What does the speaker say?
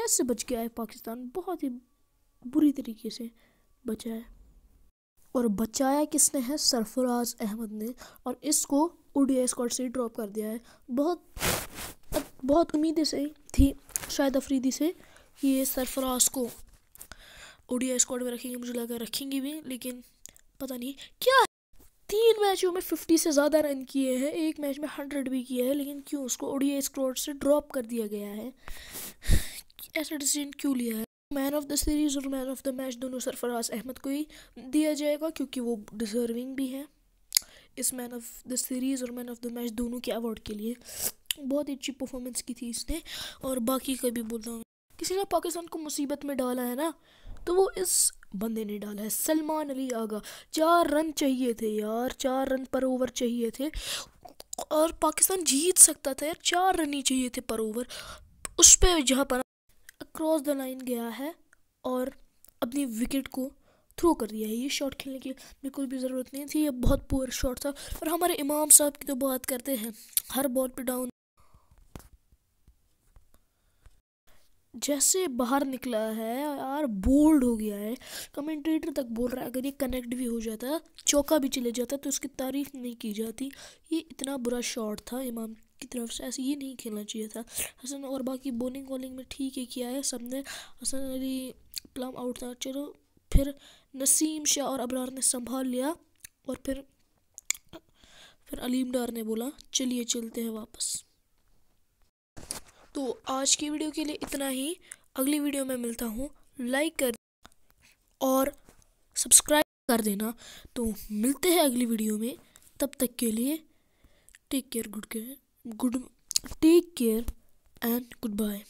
कैसे बच गया है पाकिस्तान बहुत ही बुरी तरीके से बचा है और बचाया किसने है सरफराज अहमद ने और इसको ओडिया स्क्वाड से ड्रॉप कर दिया है बहुत बहुत उम्मीदें से थी शायद अफरीदी से कि ये सरफराज को ओडिया स्क्वाड में रखेंगे मुझे लगा रखेंगे भी लेकिन पता नहीं क्या तीन मैचों में फिफ्टी से ज़्यादा रन किए हैं एक मैच में हंड्रेड भी किया है लेकिन क्यों उसको ओडिया स्क्वाड से ड्रॉप कर दिया गया है ऐसा डिसीजन क्यों लिया है मैन ऑफ द सीरीज और मैन ऑफ द मैच दोनों सरफराज अहमद को ही दिया जाएगा क्योंकि वो डिजर्विंग भी है इस मैन ऑफ द सीरीज़ और मैन ऑफ द मैच दोनों के अवार्ड के लिए बहुत ही अच्छी परफॉर्मेंस की थी इसने और बाकी का भी बोलता हूँ किसी ने पाकिस्तान को मुसीबत में डाला है ना तो वो इस बंदे ने डाला है सलमान अली आगा चार रन चाहिए थे यार चार रन पर ओवर चाहिए थे और पाकिस्तान जीत सकता था यार चार रन ही चाहिए थे पर ओवर उस पर जहाँ पर अक्रॉस द लाइन गया है और अपनी विकेट को थ्रो कर दिया है ये शॉट खेलने की बिल्कुल भी ज़रूरत नहीं थी ये बहुत पुअर शॉट था और हमारे इमाम साहब की तो बात करते हैं हर बॉल पे डाउन जैसे बाहर निकला है यार बोल्ड हो गया है कमेंटेटर तक बोल रहा है अगर ये कनेक्ट भी हो जाता चौका भी चले जाता तो उसकी तारीफ नहीं की जाती ये इतना बुरा शॉट था इमाम की तरफ से ऐसे ये नहीं खेलना चाहिए था हसन और बाकी बॉलिंग वॉलिंग में ठीक है किया है सब ने हसन अली प्लम आउट था चलो फिर नसीम शाह और अबरार ने संभाल लिया और फिर फिर अलीम डार ने बोला चलिए चलते हैं वापस तो आज की वीडियो के लिए इतना ही अगली वीडियो में मिलता हूँ लाइक कर और सब्सक्राइब कर देना तो मिलते हैं अगली वीडियो में तब तक के लिए take care good care good take care and goodbye